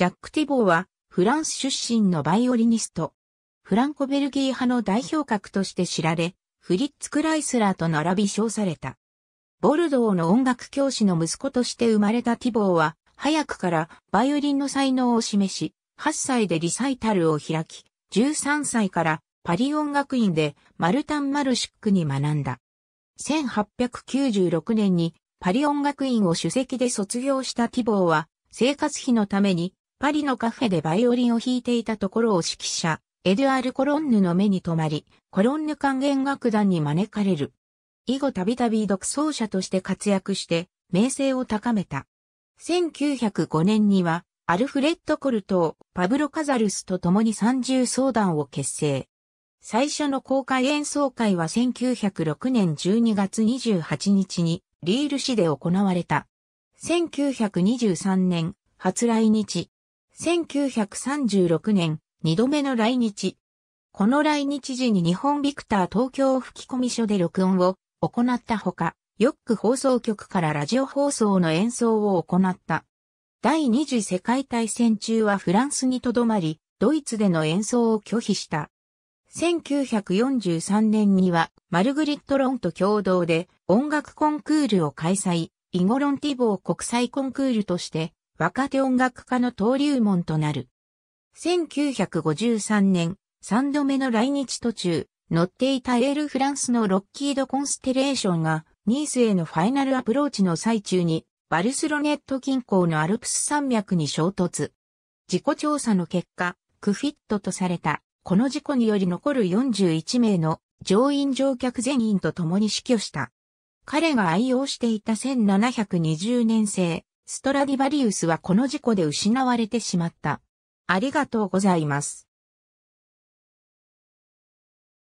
ジャック・ティボーは、フランス出身のバイオリニスト。フランコ・ベルギー派の代表格として知られ、フリッツ・クライスラーと並び称された。ボルドーの音楽教師の息子として生まれたティボーは、早くからバイオリンの才能を示し、8歳でリサイタルを開き、13歳からパリ音楽院でマルタン・マルシックに学んだ。1896年にパリ音楽院を主席で卒業したティボーは、生活費のためにパリのカフェでバイオリンを弾いていたところを指揮者、エドゥアール・コロンヌの目に留まり、コロンヌ管弦楽団に招かれる。以後たびたび独奏者として活躍して、名声を高めた。1905年には、アルフレッド・コルトー、パブロ・カザルスと共に三重相談を結成。最初の公開演奏会は1906年12月28日にリール市で行われた。1923年、初来日、1936年、二度目の来日。この来日時に日本ビクター東京吹き込み所で録音を行ったほか、ヨック放送局からラジオ放送の演奏を行った。第二次世界大戦中はフランスにとどまり、ドイツでの演奏を拒否した。1943年にはマルグリット・ロンと共同で音楽コンクールを開催、イゴロン・ティボー国際コンクールとして若手音楽家の登竜門となる。1953年、3度目の来日途中、乗っていたエールフランスのロッキード・コンステレーションが、ニースへのファイナルアプローチの最中に、バルスロネット近郊のアルプス山脈に衝突。事故調査の結果、クフィットとされた、この事故により残る41名の乗員乗客全員と共に死去した。彼が愛用していた1720年生、ストラディバリウスはこの事故で失われてしまった。ありがとうございます。